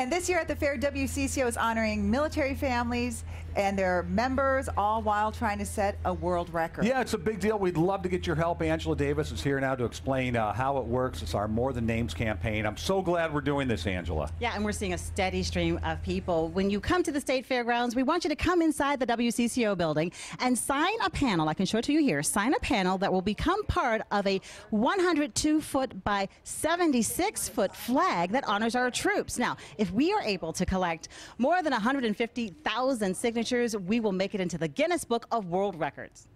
And this year at the fair, WCCO is honoring military families, and their members, all while trying to set a world record. Yeah, it's a big deal. We'd love to get your help. Angela Davis is here now to explain uh, how it works. It's our More Than Names campaign. I'm so glad we're doing this, Angela. Yeah, and we're seeing a steady stream of people. When you come to the State Fairgrounds, we want you to come inside the WCCO building and sign a panel. I can show it to you here. Sign a panel that will become part of a 102 foot by 76 foot flag that honors our troops. Now, if we are able to collect more than 150,000 signatures, we will make it into the Guinness Book of World Records.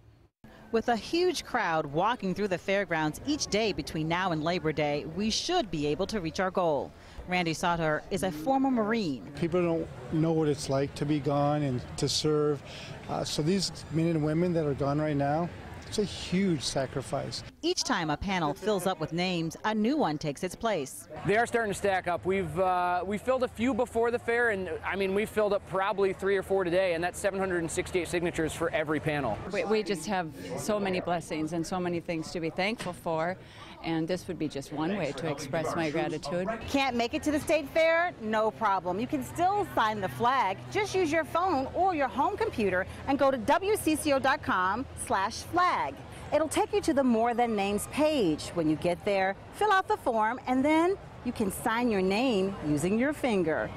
With a huge crowd walking through the fairgrounds each day between now and Labor Day, we should be able to reach our goal. Randy Sauter is a former Marine. People don't know what it's like to be gone and to serve. Uh, so these men and women that are gone right now, it's a huge sacrifice. Each time a panel fills up with names, a new one takes its place. They are starting to stack up. We've uh, we filled a few before the fair, and I mean we filled up probably three or four today, and that's 768 signatures for every panel. We, we just have so many blessings and so many things to be thankful for, and this would be just one way to express my gratitude. Can't make it to the state fair? No problem. You can still sign the flag. Just use your phone or your home computer and go to wcco.com/flag. It'll take you to the More Than Names page. When you get there, fill out the form and then you can sign your name using your finger.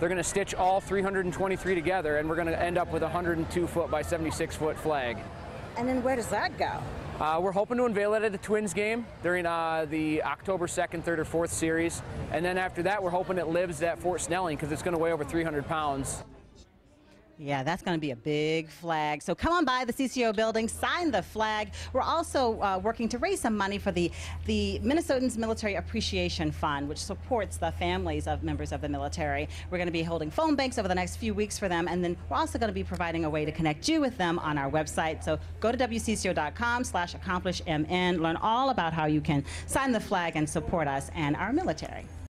They're going to stitch all 323 together and we're going to end up with a 102 foot by 76 foot flag. And then where does that go? Uh, we're hoping to unveil it at the Twins game during uh, the October 2nd, 3rd, or 4th series. And then after that, we're hoping it lives at Fort Snelling because it's going to weigh over 300 pounds. Yeah, that's going to be a big flag. So come on by the CCO building, sign the flag. We're also uh, working to raise some money for the, the Minnesotans Military Appreciation Fund, which supports the families of members of the military. We're going to be holding phone banks over the next few weeks for them, and then we're also going to be providing a way to connect you with them on our website. So go to WCCO.com slash accomplishmn, learn all about how you can sign the flag and support us and our military.